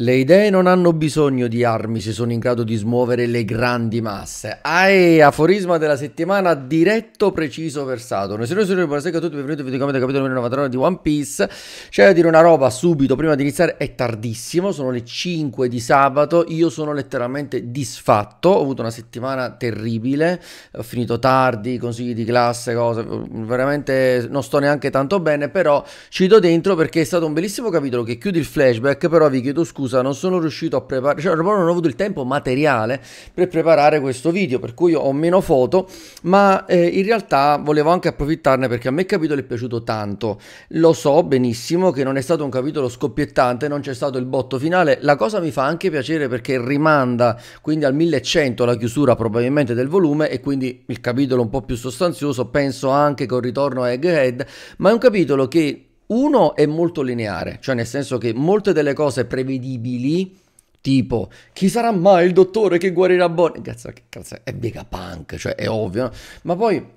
Le idee non hanno bisogno di armi se sono in grado di smuovere le grandi masse. Ae, aforisma della settimana, diretto, preciso, versato. Noi signore e signori, buonasera a tutti, benvenuti al video capitolo numero 99 di One Piece. C'è da dire una roba subito, prima di iniziare, è tardissimo, sono le 5 di sabato, io sono letteralmente disfatto, ho avuto una settimana terribile, ho finito tardi, consigli di classe, cose, veramente non sto neanche tanto bene, però ci do dentro perché è stato un bellissimo capitolo che chiude il flashback, però vi chiedo scusa scusa, non sono riuscito a preparare, cioè non ho avuto il tempo materiale per preparare questo video, per cui ho meno foto, ma eh, in realtà volevo anche approfittarne perché a me il capitolo è piaciuto tanto. Lo so benissimo che non è stato un capitolo scoppiettante, non c'è stato il botto finale, la cosa mi fa anche piacere perché rimanda quindi al 1100 la chiusura probabilmente del volume e quindi il capitolo un po' più sostanzioso, penso anche con ritorno a Egghead, ma è un capitolo che uno è molto lineare, cioè nel senso che molte delle cose prevedibili, tipo chi sarà mai il dottore che guarirà Bonnie? Cazzo, cazzo, è mega punk, cioè è ovvio, no? ma poi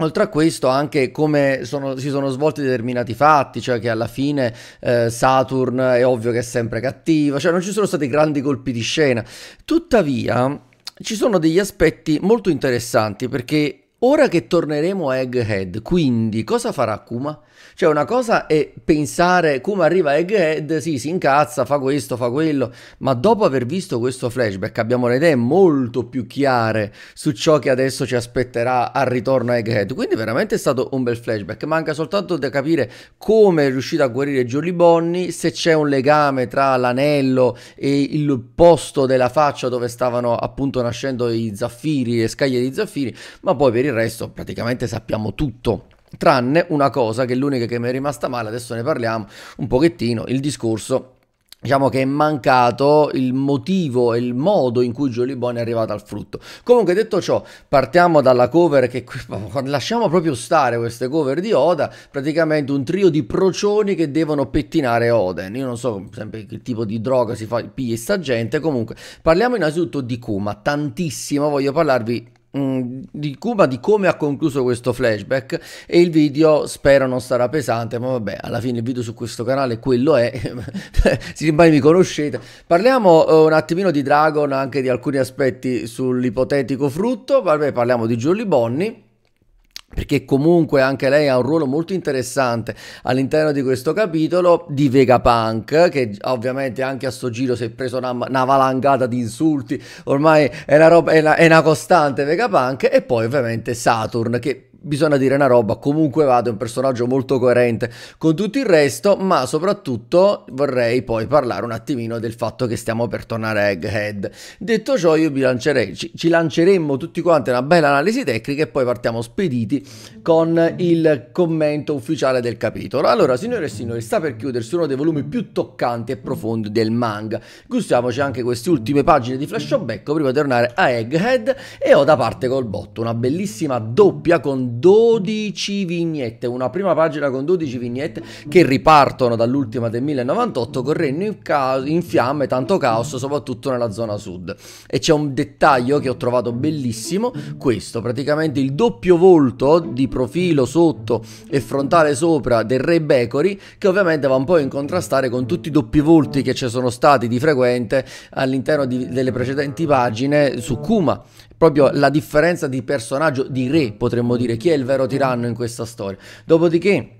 Oltre a questo, anche come sono, si sono svolti determinati fatti, cioè che alla fine eh, Saturn è ovvio che è sempre cattiva, cioè non ci sono stati grandi colpi di scena. Tuttavia, ci sono degli aspetti molto interessanti perché Ora che torneremo a Egghead, quindi cosa farà Kuma? Cioè una cosa è pensare come arriva a Egghead, sì, si incazza, fa questo, fa quello, ma dopo aver visto questo flashback abbiamo le idee molto più chiare su ciò che adesso ci aspetterà al ritorno a Egghead, quindi veramente è stato un bel flashback, manca soltanto da capire come è riuscito a guarire Jolly Bonnie, se c'è un legame tra l'anello e il posto della faccia dove stavano appunto nascendo i zaffiri, le scaglie di zaffiri, ma poi per il resto praticamente sappiamo tutto tranne una cosa che è l'unica che mi è rimasta male, adesso ne parliamo un pochettino, il discorso diciamo che è mancato il motivo e il modo in cui Jolie Bonne è arrivata al frutto. Comunque detto ciò, partiamo dalla cover che lasciamo proprio stare queste cover di Oda, praticamente un trio di procioni che devono pettinare Oden. Io non so sempre che tipo di droga si fa pigli sta gente, comunque parliamo innanzitutto di Kuma, tantissimo, voglio parlarvi Mm, di Cuba di come ha concluso questo flashback e il video spero non sarà pesante ma vabbè alla fine il video su questo canale quello è se mai mi conoscete parliamo eh, un attimino di Dragon anche di alcuni aspetti sull'ipotetico frutto vabbè parliamo di Jolly Bonnie perché comunque anche lei ha un ruolo molto interessante all'interno di questo capitolo di Vegapunk che ovviamente anche a sto giro si è preso una, una valangata di insulti ormai è una, roba, è una, è una costante Vegapunk e poi ovviamente Saturn che bisogna dire una roba, comunque vado, è un personaggio molto coerente con tutto il resto, ma soprattutto vorrei poi parlare un attimino del fatto che stiamo per tornare a Egghead. Detto ciò io lancerei, ci, ci, lanceremmo tutti quanti una bella analisi tecnica e poi partiamo spediti con il commento ufficiale del capitolo. Allora signore e signori, sta per chiudersi uno dei volumi più toccanti e profondi del manga. Gustiamoci anche queste ultime pagine di flashback prima di tornare a Egghead e ho da parte col botto una bellissima doppia con 12 vignette, una prima pagina con 12 vignette che ripartono dall'ultima del 1098 correndo in, ca- in fiamme, tanto caos, soprattutto nella zona sud. E c'è un dettaglio che ho trovato bellissimo, questo, praticamente il doppio volto di profilo sotto e frontale sopra del re Becori, che ovviamente va un po' in contrastare con tutti i doppi volti che ci sono stati di frequente all'interno di, delle precedenti pagine su Kuma proprio la differenza di personaggio, di re potremmo dire, chi è il vero tiranno in questa storia. Dopodiché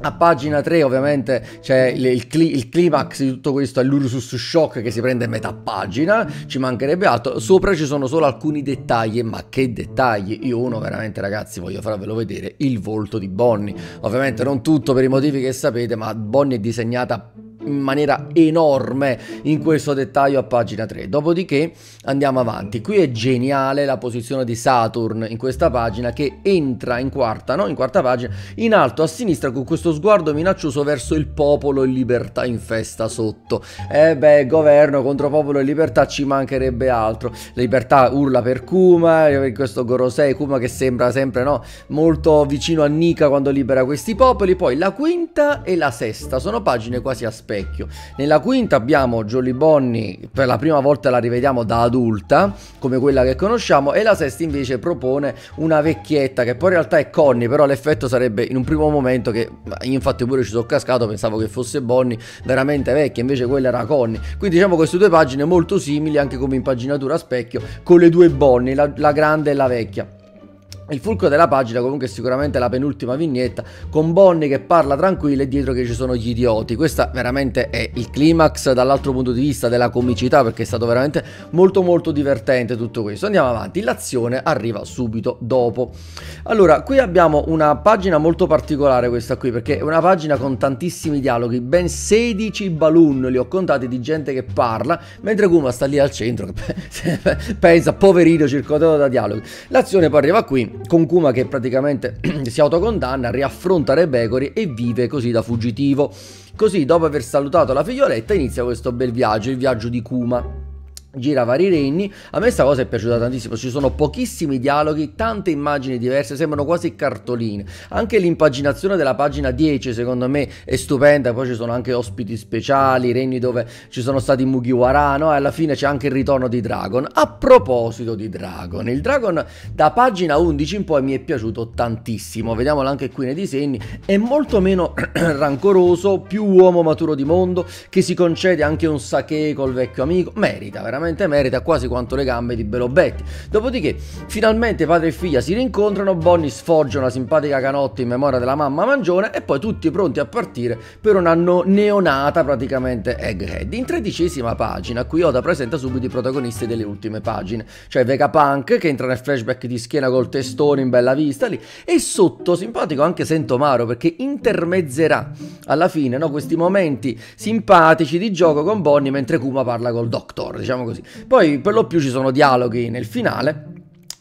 a pagina 3 ovviamente c'è il, il, cli, il, climax di tutto questo è l'Ursus Shock che si prende metà pagina, ci mancherebbe altro, sopra ci sono solo alcuni dettagli, ma che dettagli, io uno veramente ragazzi voglio farvelo vedere, il volto di Bonnie, ovviamente non tutto per i motivi che sapete, ma Bonnie è disegnata in maniera enorme in questo dettaglio a pagina 3. Dopodiché andiamo avanti. Qui è geniale la posizione di Saturn in questa pagina che entra in quarta, no? In quarta pagina, in alto a sinistra con questo sguardo minaccioso verso il popolo e libertà in festa sotto. Eh beh, governo contro popolo e libertà ci mancherebbe altro. Libertà urla per Kuma, eh, questo Gorosei Kuma che sembra sempre, no? Molto vicino a Nika quando libera questi popoli. Poi la quinta e la sesta sono pagine quasi aspette specchio. Nella quinta abbiamo Jolly Bonnie, per la prima volta la rivediamo da adulta, come quella che conosciamo, e la sesta invece propone una vecchietta che poi in realtà è Connie, però l'effetto sarebbe in un primo momento che io infatti pure ci sono cascato, pensavo che fosse Bonnie veramente vecchia, invece quella era Connie. Quindi diciamo queste due pagine molto simili anche come impaginatura a specchio, con le due Bonnie, la, la grande e la vecchia. Il fulcro della pagina comunque è sicuramente la penultima vignetta con Bonnie che parla tranquilla e dietro che ci sono gli idioti. Questa veramente è il climax dall'altro punto di vista della comicità perché è stato veramente molto molto divertente tutto questo. Andiamo avanti, l'azione arriva subito dopo. Allora, qui abbiamo una pagina molto particolare questa qui perché è una pagina con tantissimi dialoghi, ben 16 balloon li ho contati di gente che parla, mentre Kuma sta lì al centro che pensa poverino circondato da dialoghi. L'azione poi arriva qui con Kuma che praticamente si autocondanna, riaffronta Rebecori e vive così da fuggitivo. Così, dopo aver salutato la figlioletta, inizia questo bel viaggio, il viaggio di Kuma gira vari regni. A me sta cosa è piaciuta tantissimo, ci sono pochissimi dialoghi, tante immagini diverse, sembrano quasi cartoline. Anche l'impaginazione della pagina 10 secondo me è stupenda, poi ci sono anche ospiti speciali, regni dove ci sono stati Mugiwara, no? E alla fine c'è anche il ritorno di Dragon. A proposito di Dragon, il Dragon da pagina 11 in poi mi è piaciuto tantissimo, vediamolo anche qui nei disegni, è molto meno rancoroso, più uomo maturo di mondo, che si concede anche un sake col vecchio amico, merita veramente veramente merita quasi quanto le gambe di Belobetti. Dopodiché, finalmente padre e figlia si rincontrano, Bonnie sfoggia una simpatica canotta in memoria della mamma Mangione e poi tutti pronti a partire per un anno neonata praticamente Egghead. In tredicesima pagina, qui Oda presenta subito i protagonisti delle ultime pagine, cioè Vegapunk che entra nel flashback di schiena col testone in bella vista lì e sotto, simpatico anche Sentomaro perché intermezzerà alla fine no, questi momenti simpatici di gioco con Bonnie mentre Kuma parla col Doctor, diciamo così così. Poi per lo più ci sono dialoghi nel finale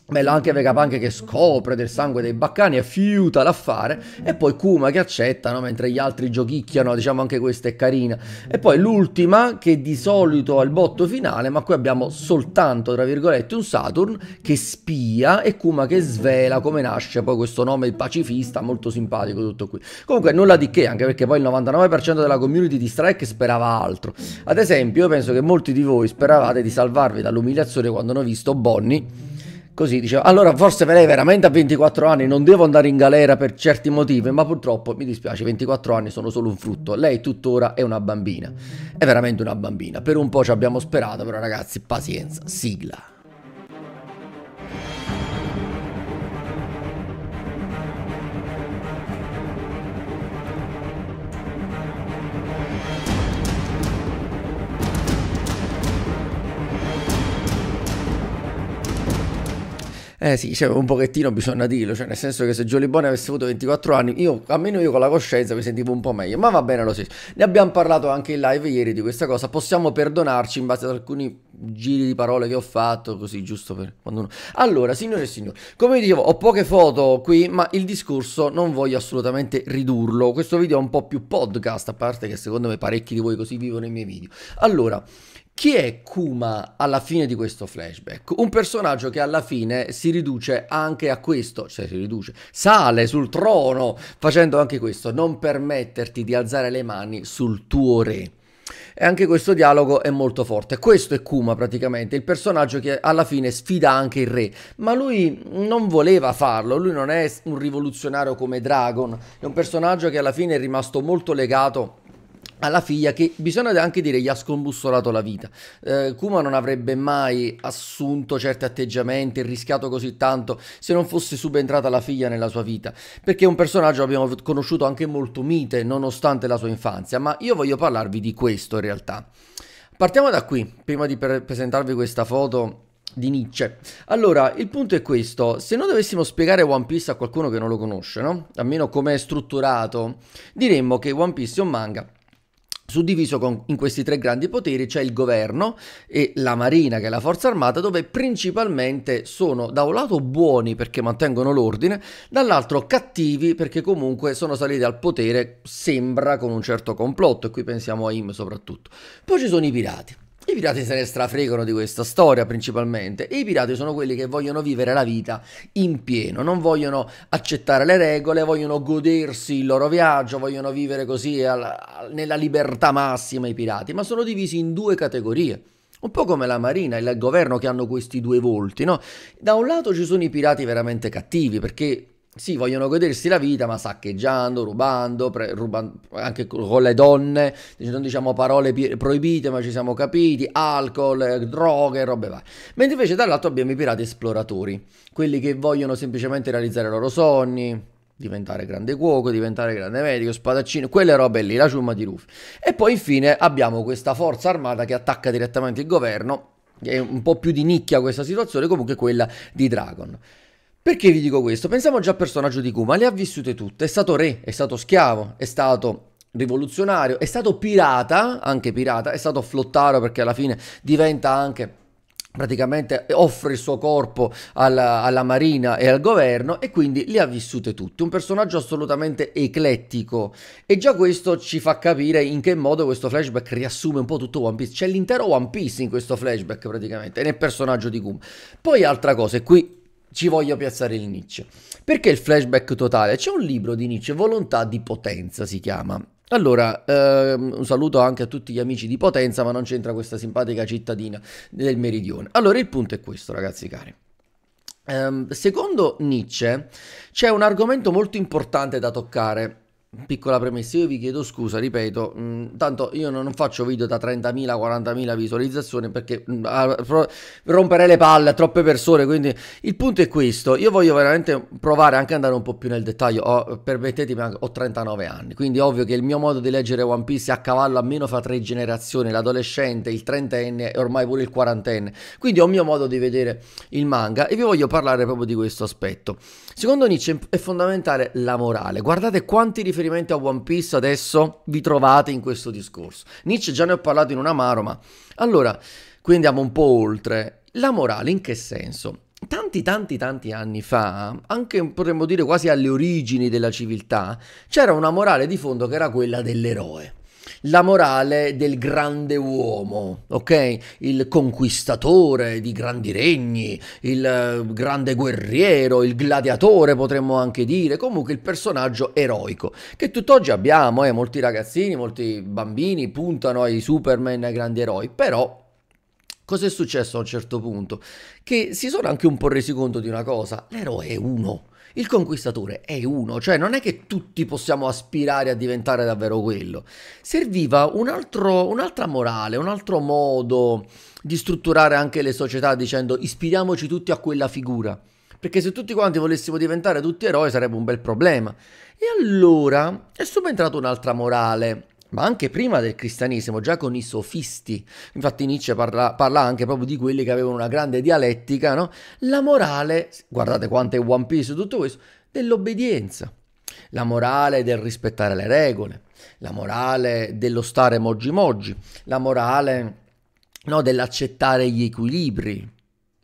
Bello anche Vegapunk che scopre del sangue dei baccani e fiuta l'affare e poi Kuma che accetta no? mentre gli altri giochicchiano, diciamo anche questa è carina. E poi l'ultima che di solito ha il botto finale, ma qui abbiamo soltanto tra virgolette un Saturn che spia e Kuma che svela come nasce poi questo nome pacifista, molto simpatico tutto qui. Comunque nulla di che, anche perché poi il 99% della community di Strike sperava altro. Ad esempio, io penso che molti di voi speravate di salvarvi dall'umiliazione quando hanno visto Bonnie Così diceva allora forse per lei veramente a 24 anni non devo andare in galera per certi motivi, ma purtroppo mi dispiace, 24 anni sono solo un frutto, lei tuttora è una bambina, è veramente una bambina, per un po' ci abbiamo sperato, però ragazzi pazienza, sigla. Eh sì, cioè, un pochettino bisogna dirlo, cioè nel senso che se Jolly Bonnie avesse avuto 24 anni, io, almeno io con la coscienza mi sentivo un po' meglio, ma va bene lo stesso. Ne abbiamo parlato anche in live ieri di questa cosa, possiamo perdonarci in base ad alcuni giri di parole che ho fatto, così giusto per quando uno... Allora, signore e signori, come dicevo, ho poche foto qui, ma il discorso non voglio assolutamente ridurlo. Questo video è un po' più podcast, a parte che secondo me parecchi di voi così vivono i miei video. Allora... Chi è Kuma alla fine di questo flashback? Un personaggio che alla fine si riduce anche a questo, cioè si riduce, sale sul trono facendo anche questo, non permetterti di alzare le mani sul tuo re. E anche questo dialogo è molto forte. Questo è Kuma praticamente, il personaggio che alla fine sfida anche il re, ma lui non voleva farlo, lui non è un rivoluzionario come Dragon, è un personaggio che alla fine è rimasto molto legato alla figlia che bisogna anche dire gli ha scombussolato la vita. Eh, Kuma non avrebbe mai assunto certi atteggiamenti, rischiato così tanto se non fosse subentrata la figlia nella sua vita, perché è un personaggio abbiamo conosciuto anche molto mite nonostante la sua infanzia, ma io voglio parlarvi di questo in realtà. Partiamo da qui, prima di pre presentarvi questa foto di Nietzsche. Allora, il punto è questo, se noi dovessimo spiegare One Piece a qualcuno che non lo conosce, no? Almeno come è strutturato, diremmo che One Piece è un manga suddiviso con, in questi tre grandi poteri c'è il governo e la marina che è la forza armata dove principalmente sono da un lato buoni perché mantengono l'ordine dall'altro cattivi perché comunque sono saliti al potere sembra con un certo complotto e qui pensiamo a Im soprattutto poi ci sono i pirati i pirati se ne strafregano di questa storia principalmente. E I pirati sono quelli che vogliono vivere la vita in pieno, non vogliono accettare le regole, vogliono godersi il loro viaggio, vogliono vivere così alla, nella libertà massima i pirati, ma sono divisi in due categorie. Un po' come la Marina e il governo che hanno questi due volti, no? Da un lato ci sono i pirati veramente cattivi perché sì, vogliono godersi la vita, ma saccheggiando, rubando, pre- rubando anche con le donne, non diciamo parole pi- proibite, ma ci siamo capiti, alcol, eh, droghe, robe varie. Mentre invece dall'altro abbiamo i pirati esploratori, quelli che vogliono semplicemente realizzare i loro sogni, diventare grande cuoco, diventare grande medico, spadaccino, quelle robe lì, la ciumma di Rufy. E poi infine abbiamo questa forza armata che attacca direttamente il governo, è un po' più di nicchia questa situazione, comunque quella di Dragon. Perché vi dico questo? Pensiamo già al personaggio di Kuma, le ha vissute tutte, è stato re, è stato schiavo, è stato rivoluzionario, è stato pirata, anche pirata, è stato flottaro perché alla fine diventa anche praticamente eh, offre il suo corpo alla, alla, marina e al governo e quindi le ha vissute tutte, un personaggio assolutamente eclettico e già questo ci fa capire in che modo questo flashback riassume un po' tutto One Piece, c'è l'intero One Piece in questo flashback praticamente, nel personaggio di Goom. Poi altra cosa, e qui ci voglio piazzare il Nietzsche. Perché il flashback totale? C'è un libro di Nietzsche, Volontà di Potenza si chiama. Allora, ehm, un saluto anche a tutti gli amici di Potenza, ma non c'entra questa simpatica cittadina del meridione. Allora, il punto è questo, ragazzi cari. Ehm, secondo Nietzsche c'è un argomento molto importante da toccare Piccola premessa, io vi chiedo scusa, ripeto, mh, mm, tanto io non faccio video da 30.000, 40.000 visualizzazioni perché mh, mm, romperei le palle a troppe persone, quindi il punto è questo, io voglio veramente provare anche andare un po' più nel dettaglio, ho, permettetemi, ho 39 anni, quindi ovvio che il mio modo di leggere One Piece è a cavallo almeno fra tre generazioni, l'adolescente, il trentenne e ormai pure il quarantenne, quindi ho il mio modo di vedere il manga e vi voglio parlare proprio di questo aspetto. Secondo Nietzsche è fondamentale la morale, guardate quanti riferimenti riferimento a One Piece adesso vi trovate in questo discorso. Nietzsche già ne ho parlato in un amaro, ma allora, qui andiamo un po' oltre. La morale in che senso? Tanti, tanti, tanti anni fa, anche potremmo dire quasi alle origini della civiltà, c'era una morale di fondo che era quella dell'eroe la morale del grande uomo, ok? Il conquistatore di grandi regni, il eh, grande guerriero, il gladiatore potremmo anche dire, comunque il personaggio eroico, che tutt'oggi abbiamo, eh? molti ragazzini, molti bambini puntano ai Superman, ai grandi eroi, però cos'è successo a un certo punto? Che si sono anche un po' resi conto di una cosa, l'eroe è uno il conquistatore è uno, cioè non è che tutti possiamo aspirare a diventare davvero quello. Serviva un altro, un'altra morale, un altro modo di strutturare anche le società dicendo ispiriamoci tutti a quella figura. Perché se tutti quanti volessimo diventare tutti eroi sarebbe un bel problema. E allora è subentrata un'altra morale ma anche prima del cristianesimo, già con i sofisti, infatti Nietzsche parla, parla anche proprio di quelli che avevano una grande dialettica, no? la morale, guardate quanto è One Piece tutto questo, dell'obbedienza, la morale del rispettare le regole, la morale dello stare moggi moggi, la morale no, dell'accettare gli equilibri,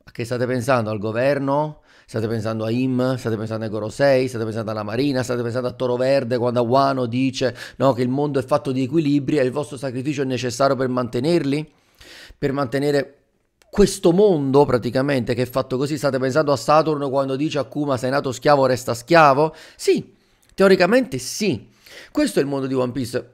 a che state pensando? Al governo? State pensando a IM? State pensando ai Gorosei? State pensando alla Marina? State pensando a Toro Verde quando Aguano dice no, che il mondo è fatto di equilibri e il vostro sacrificio è necessario per mantenerli? Per mantenere questo mondo praticamente che è fatto così? State pensando a Saturno quando dice a Kuma sei nato schiavo resta schiavo? Sì, teoricamente sì. Questo è il mondo di One Piece.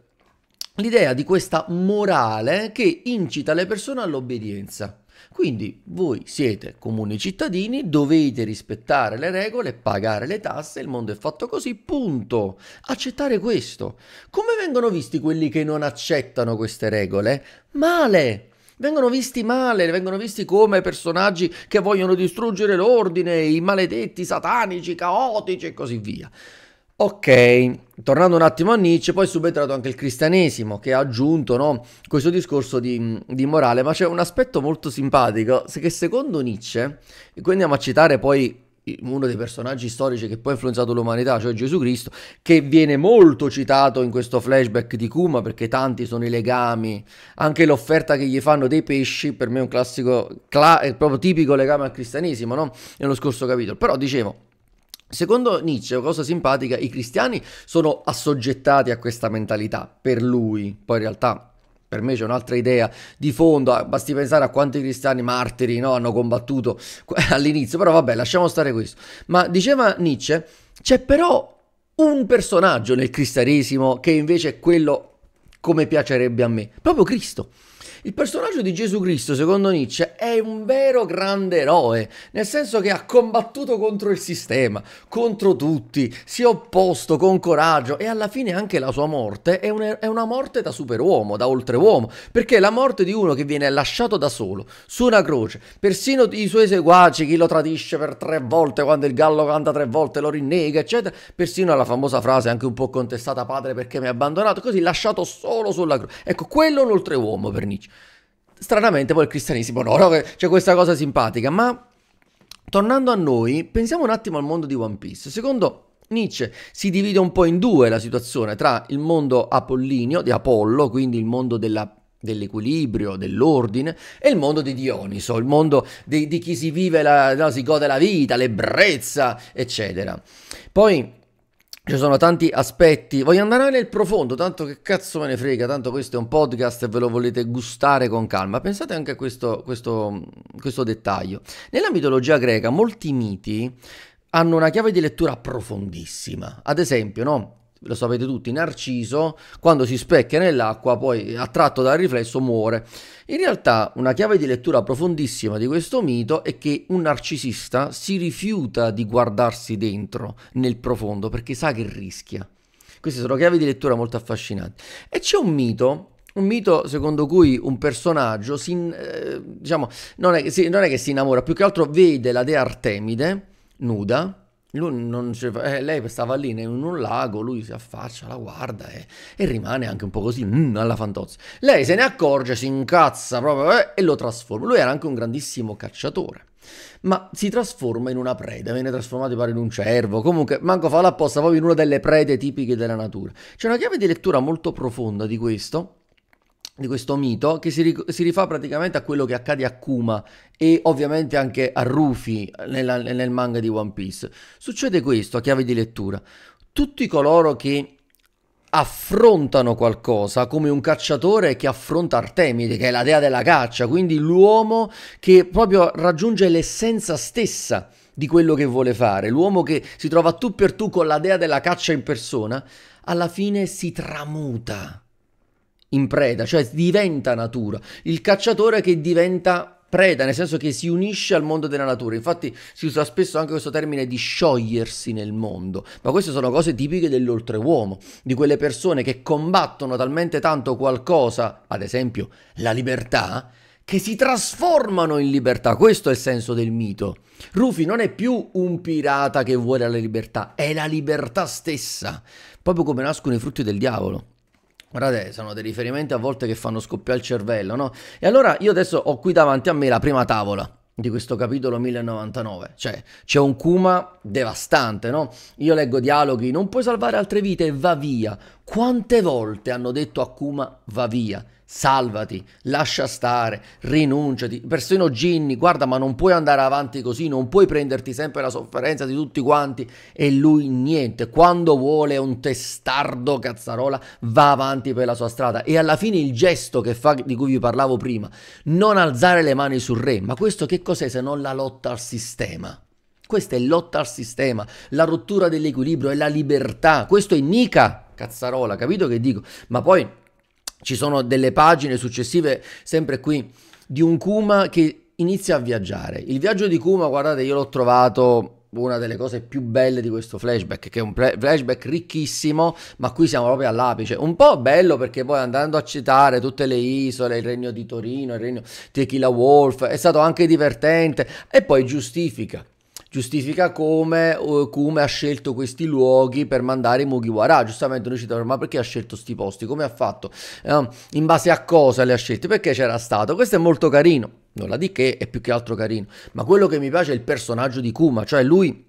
L'idea di questa morale che incita le persone all'obbedienza. Quindi voi siete comuni cittadini, dovete rispettare le regole, pagare le tasse, il mondo è fatto così, punto. Accettare questo. Come vengono visti quelli che non accettano queste regole? Male vengono visti male, vengono visti come personaggi che vogliono distruggere l'ordine, i maledetti, satanici, caotici e così via. Ok, tornando un attimo a Nietzsche, poi è subentrato anche il cristianesimo che ha aggiunto no, questo discorso di, di, morale, ma c'è un aspetto molto simpatico che secondo Nietzsche, e qui andiamo a citare poi uno dei personaggi storici che poi ha influenzato l'umanità, cioè Gesù Cristo, che viene molto citato in questo flashback di Kuma perché tanti sono i legami, anche l'offerta che gli fanno dei pesci, per me è un classico, cla- è proprio tipico legame al cristianesimo, no? nello scorso capitolo, però dicevo... Secondo Nietzsche, cosa simpatica, i cristiani sono assoggettati a questa mentalità, per lui, poi in realtà per me c'è un'altra idea di fondo, ah, basti pensare a quanti cristiani martiri no, hanno combattuto all'inizio, però vabbè lasciamo stare questo. Ma diceva Nietzsche, c'è però un personaggio nel cristianesimo che invece è quello come piacerebbe a me, proprio Cristo. Il personaggio di Gesù Cristo, secondo Nietzsche, è un vero grande eroe, nel senso che ha combattuto contro il sistema, contro tutti, si è opposto con coraggio e alla fine anche la sua morte è, un, è una morte da superuomo, da oltreuomo, perché è la morte di uno che viene lasciato da solo, su una croce, persino i suoi seguaci, chi lo tradisce per tre volte quando il gallo canta tre volte, lo rinnega, eccetera, persino la famosa frase anche un po' contestata, padre perché mi ha abbandonato, così lasciato solo sulla croce. Ecco, quello è un oltreuomo per Nietzsche stranamente poi il cristianesimo no, no? c'è questa cosa simpatica, ma tornando a noi, pensiamo un attimo al mondo di One Piece. Secondo Nietzsche si divide un po' in due la situazione tra il mondo apollinio di Apollo, quindi il mondo della dell'equilibrio, dell'ordine, e il mondo di Dioniso, il mondo di, di chi si vive, la, no, si gode la vita, l'ebbrezza, eccetera. Poi ci sono tanti aspetti, voglio andare nel profondo, tanto che cazzo me ne frega, tanto questo è un podcast e ve lo volete gustare con calma. Pensate anche a questo, questo, questo dettaglio. Nella mitologia greca molti miti hanno una chiave di lettura profondissima. Ad esempio, no? lo sapete tutti, Narciso, quando si specchia nell'acqua, poi attratto dal riflesso muore. In realtà una chiave di lettura profondissima di questo mito è che un narcisista si rifiuta di guardarsi dentro, nel profondo, perché sa che rischia. Queste sono chiavi di lettura molto affascinanti. E c'è un mito un mito secondo cui un personaggio si, eh, diciamo, non, è, si, non è che si innamora, più che altro vede la dea Artemide nuda lui non eh, lei stava lì in un lago, lui si affaccia, la guarda e, eh, e rimane anche un po' così mm, alla fantozza. Lei se ne accorge, si incazza proprio eh, e lo trasforma. Lui era anche un grandissimo cacciatore ma si trasforma in una preda, viene trasformato pare in un cervo, comunque manco fa l'apposta proprio in una delle prede tipiche della natura. C'è una chiave di lettura molto profonda di questo, di questo mito che si, si, rifà praticamente a quello che accade a Kuma e ovviamente anche a Rufy nella, nel manga di One Piece. Succede questo a chiave di lettura. Tutti coloro che affrontano qualcosa come un cacciatore che affronta Artemide, che è la dea della caccia, quindi l'uomo che proprio raggiunge l'essenza stessa di quello che vuole fare, l'uomo che si trova tu per tu con la dea della caccia in persona, alla fine si tramuta in preda, cioè diventa natura. Il cacciatore che diventa preda, nel senso che si unisce al mondo della natura. Infatti si usa spesso anche questo termine di sciogliersi nel mondo, ma queste sono cose tipiche dell'oltreuomo, di quelle persone che combattono talmente tanto qualcosa, ad esempio la libertà, che si trasformano in libertà. Questo è il senso del mito. Rufy non è più un pirata che vuole la libertà, è la libertà stessa, proprio come nascono i frutti del diavolo. Guardate, sono dei riferimenti a volte che fanno scoppiare il cervello, no? E allora io adesso ho qui davanti a me la prima tavola di questo capitolo 1099, cioè c'è un Kuma devastante, no? Io leggo dialoghi, non puoi salvare altre vite, va via. Quante volte hanno detto a Kuma va via? salvati, lascia stare, rinunciati. Persino Ginny, guarda, ma non puoi andare avanti così, non puoi prenderti sempre la sofferenza di tutti quanti. E lui niente, quando vuole un testardo cazzarola va avanti per la sua strada. E alla fine il gesto che fa, di cui vi parlavo prima, non alzare le mani sul re, ma questo che cos'è se non la lotta al sistema? Questa è lotta al sistema, la rottura dell'equilibrio è la libertà. Questo è Nica Cazzarola, capito che dico? Ma poi ci sono delle pagine successive, sempre qui, di un Kuma che inizia a viaggiare. Il viaggio di Kuma, guardate, io l'ho trovato una delle cose più belle di questo flashback, che è un flashback ricchissimo, ma qui siamo proprio all'apice. Un po' bello perché poi andando a citare tutte le isole, il regno di Torino, il regno di Tequila Wolf, è stato anche divertente e poi giustifica giustifica come Kume ha scelto questi luoghi per mandare i Mugiwara. Giustamente noi ci troviamo, ma perché ha scelto questi posti? Come ha fatto? Ehm, in base a cosa li ha scelti? Perché c'era stato? Questo è molto carino. nulla di che, è più che altro carino. Ma quello che mi piace è il personaggio di Kuma, cioè lui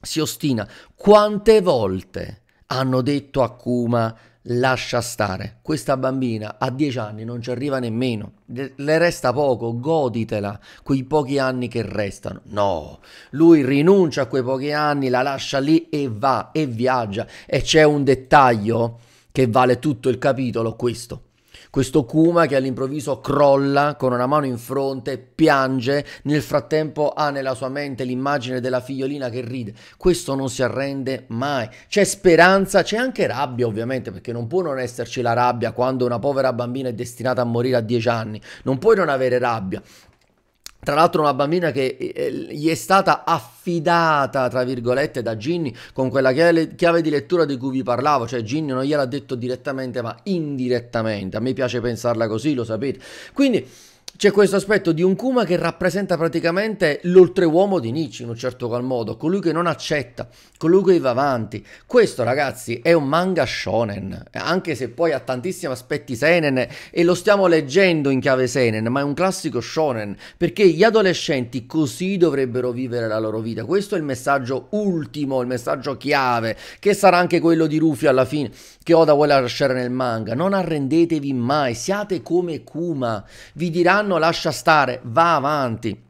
si ostina. Quante volte hanno detto a Kuma lascia stare. Questa bambina a 10 anni non ci arriva nemmeno, le resta poco, goditela quei pochi anni che restano. No, lui rinuncia a quei pochi anni, la lascia lì e va e viaggia. E c'è un dettaglio che vale tutto il capitolo, questo. Questo Kuma che all'improvviso crolla con una mano in fronte, piange, nel frattempo ha nella sua mente l'immagine della figliolina che ride. Questo non si arrende mai. C'è speranza, c'è anche rabbia ovviamente, perché non può non esserci la rabbia quando una povera bambina è destinata a morire a 10 anni. Non puoi non avere rabbia, tra l'altro una bambina che eh, gli è stata affidata, tra virgolette, da Ginny con quella chiave di lettura di cui vi parlavo, cioè Ginny non gliel'ha detto direttamente ma indirettamente, a me piace pensarla così, lo sapete. Quindi c'è questo aspetto di un Kuma che rappresenta praticamente l'oltreuomo di Nietzsche in un certo qual modo, colui che non accetta, colui che va avanti. Questo ragazzi è un manga shonen, anche se poi ha tantissimi aspetti senen e lo stiamo leggendo in chiave senen, ma è un classico shonen, perché gli adolescenti così dovrebbero vivere la loro vita. Questo è il messaggio ultimo, il messaggio chiave, che sarà anche quello di Rufio alla fine, che Oda vuole lasciare nel manga. Non arrendetevi mai, siate come Kuma, vi diranno quest'anno lascia stare, va avanti.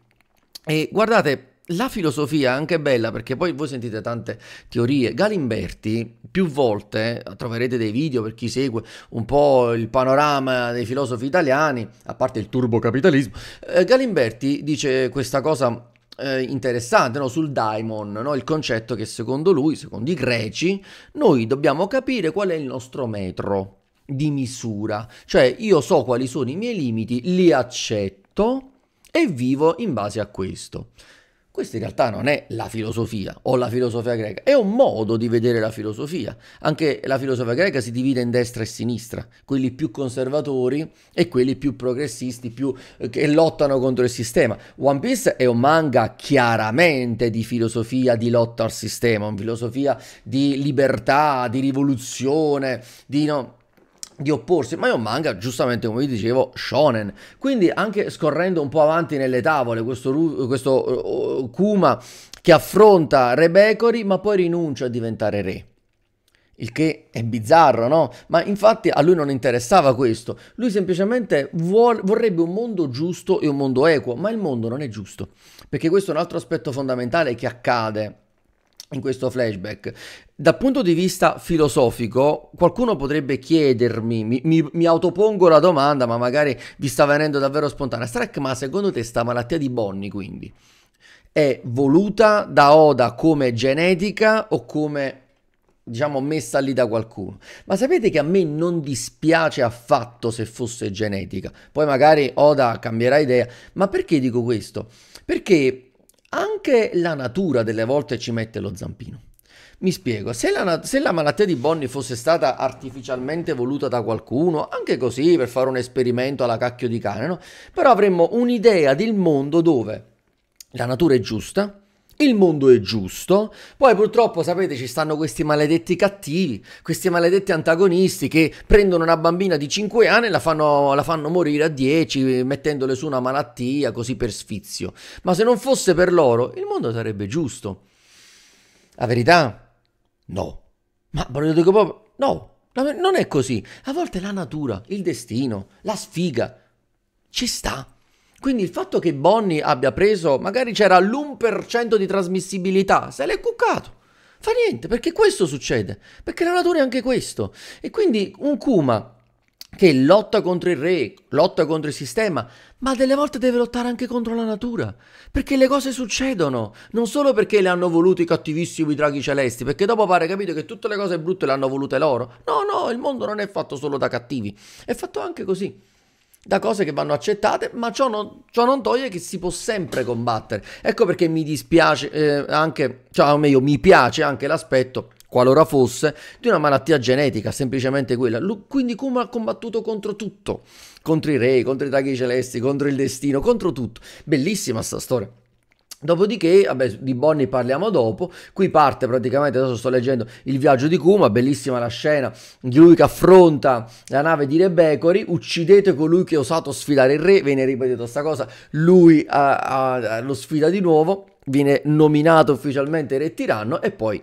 E guardate, la filosofia è anche bella perché poi voi sentite tante teorie. Galimberti più volte eh, troverete dei video per chi segue un po' il panorama dei filosofi italiani, a parte il turbocapitalismo. Eh, Galimberti dice questa cosa eh, interessante no? sul daimon, no? il concetto che secondo lui, secondo i greci, noi dobbiamo capire qual è il nostro metro di misura, cioè io so quali sono i miei limiti, li accetto e vivo in base a questo. Questa in realtà non è la filosofia o la filosofia greca, è un modo di vedere la filosofia. Anche la filosofia greca si divide in destra e sinistra, quelli più conservatori e quelli più progressisti, più, eh, che lottano contro il sistema. One Piece è un manga chiaramente di filosofia di lotta al sistema, una filosofia di libertà, di rivoluzione, di no di opporsi, ma è un manga giustamente come vi dicevo shonen, quindi anche scorrendo un po' avanti nelle tavole questo, questo uh, Kuma che affronta Re Becori ma poi rinuncia a diventare re. Il che è bizzarro, no? Ma infatti a lui non interessava questo. Lui semplicemente vuol, vorrebbe un mondo giusto e un mondo equo, ma il mondo non è giusto. Perché questo è un altro aspetto fondamentale che accade in questo flashback. Dal punto di vista filosofico, qualcuno potrebbe chiedermi, mi, mi, mi, autopongo la domanda, ma magari vi sta venendo davvero spontanea, Strack, ma secondo te sta malattia di Bonnie quindi è voluta da Oda come genetica o come diciamo messa lì da qualcuno. Ma sapete che a me non dispiace affatto se fosse genetica. Poi magari Oda cambierà idea, ma perché dico questo? Perché anche la natura delle volte ci mette lo zampino. Mi spiego, se la, se la, malattia di Bonnie fosse stata artificialmente voluta da qualcuno, anche così per fare un esperimento alla cacchio di cane, no? però avremmo un'idea del mondo dove la natura è giusta, il mondo è giusto, poi purtroppo sapete ci stanno questi maledetti cattivi, questi maledetti antagonisti che prendono una bambina di 5 anni e la fanno, la fanno morire a 10 mettendole su una malattia così per sfizio, ma se non fosse per loro il mondo sarebbe giusto. La verità? No. Ma lo dico proprio, no, non è così. A volte la natura, il destino, la sfiga ci sta. Quindi il fatto che Bonnie abbia preso, magari c'era l'1% di trasmissibilità, se l'è cuccato. Fa niente, perché questo succede, perché la natura è anche questo. E quindi un Kuma che lotta contro il re, lotta contro il sistema, ma delle volte deve lottare anche contro la natura, perché le cose succedono, non solo perché le hanno volute i cattivissimi draghi celesti, perché dopo pare capito che tutte le cose brutte le hanno volute loro. No, no, il mondo non è fatto solo da cattivi, è fatto anche così da cose che vanno accettate, ma ciò non, ciò non toglie che si può sempre combattere. Ecco perché mi dispiace eh, anche, cioè, o meglio, mi piace anche l'aspetto qualora fosse, di una malattia genetica, semplicemente quella. Quindi Kuma ha combattuto contro tutto, contro i re, contro i draghi celesti, contro il destino, contro tutto. Bellissima sta storia. Dopodiché, vabbè, di Bonnie parliamo dopo. Qui parte praticamente, adesso sto leggendo Il viaggio di Kuma, bellissima la scena di lui che affronta la nave di Rebecori. Uccidete colui che ha osato sfidare il re, viene ripetuta questa cosa, lui ha, ha, lo sfida di nuovo, viene nominato ufficialmente re tiranno e poi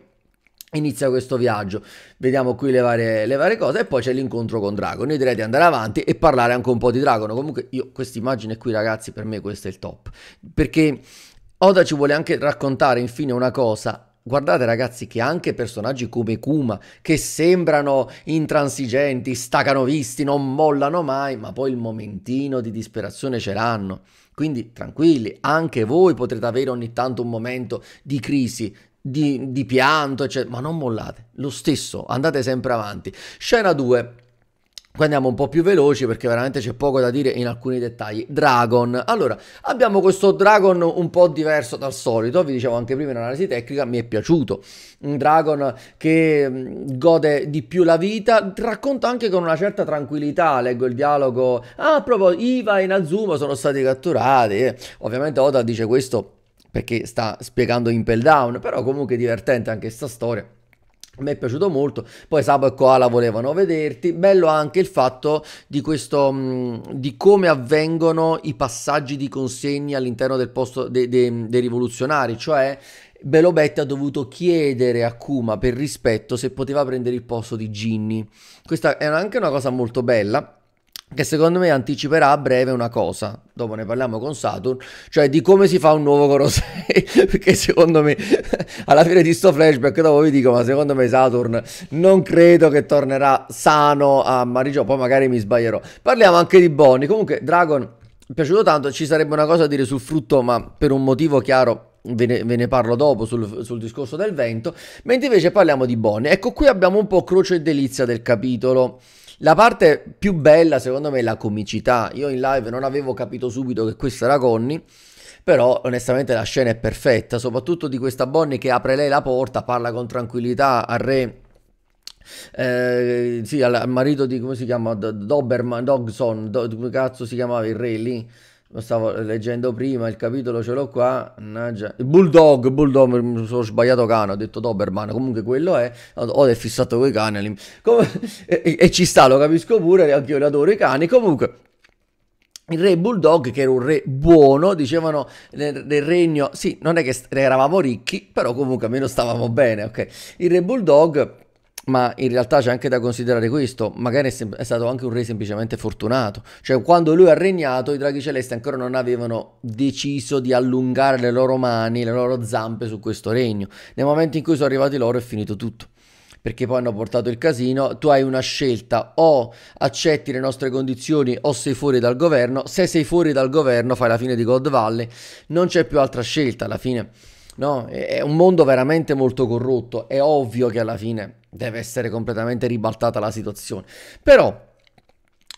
inizia questo viaggio. Vediamo qui le varie, le varie cose e poi c'è l'incontro con Dragon. Io direi di andare avanti e parlare anche un po' di Dragon. Comunque io questa immagine qui ragazzi per me questo è il top. Perché Oda ci vuole anche raccontare infine una cosa Guardate ragazzi che anche personaggi come Kuma, che sembrano intransigenti, visti, non mollano mai, ma poi il momentino di disperazione ce l'hanno. Quindi tranquilli, anche voi potrete avere ogni tanto un momento di crisi, di, di pianto, eccetera, ma non mollate. Lo stesso, andate sempre avanti. Scena 2. Qui andiamo un po' più veloci perché veramente c'è poco da dire in alcuni dettagli. Dragon. Allora, abbiamo questo Dragon un po' diverso dal solito, vi dicevo anche prima in analisi tecnica, mi è piaciuto. Un Dragon che mm, gode di più la vita, racconta anche con una certa tranquillità, leggo il dialogo. Ah, proprio Iva e Nazuma sono stati catturati. Eh. Ovviamente Oda dice questo perché sta spiegando Impel Down, però comunque è divertente anche sta storia mi è piaciuto molto, poi Sabo e Koala volevano vederti, bello anche il fatto di, questo, mm, di come avvengono i passaggi di consegna all'interno del posto dei, dei, dei rivoluzionari, cioè Belobetta ha dovuto chiedere a Kuma per rispetto se poteva prendere il posto di Ginny, questa è anche una cosa molto bella, che secondo me anticiperà a breve una cosa, dopo ne parliamo con Saturn, cioè di come si fa un nuovo Coro perché secondo me alla fine di sto flashback dopo vi dico, ma secondo me Saturn non credo che tornerà sano a Marigio, poi magari mi sbaglierò. Parliamo anche di Bonnie, comunque Dragon mi è piaciuto tanto, ci sarebbe una cosa da dire sul frutto, ma per un motivo chiaro Ve ne, ve ne, parlo dopo sul, sul, discorso del vento, mentre invece parliamo di Bonnie. Ecco qui abbiamo un po' croce e delizia del capitolo. La parte più bella secondo me è la comicità. Io in live non avevo capito subito che questo era Connie. Però onestamente la scena è perfetta, soprattutto di questa Bonnie che apre lei la porta, parla con tranquillità al re eh, sì, al, marito di come si chiama Doberman Dogson, Do- come cazzo si chiamava il re lì? lo stavo leggendo prima, il capitolo ce l'ho qua, mannaggia. Bulldog, Bulldog, mi sono sbagliato cane, ho detto Doberman, comunque quello è, ho oh, è fissato con i cani, Com- e, e, ci sta, lo capisco pure, anche io adoro i cani, comunque... Il re Bulldog, che era un re buono, dicevano nel, nel regno, sì, non è che st- eravamo ricchi, però comunque almeno stavamo bene, ok? Il re Bulldog ma in realtà c'è anche da considerare questo, magari è, sem- è, stato anche un re semplicemente fortunato, cioè quando lui ha regnato i draghi celesti ancora non avevano deciso di allungare le loro mani, le loro zampe su questo regno, nel momento in cui sono arrivati loro è finito tutto. Perché poi hanno portato il casino, tu hai una scelta: o accetti le nostre condizioni o sei fuori dal governo. Se sei fuori dal governo, fai la fine di God Valley, non c'è più altra scelta alla fine No? È un mondo veramente molto corrotto, è ovvio che alla fine deve essere completamente ribaltata la situazione. Però,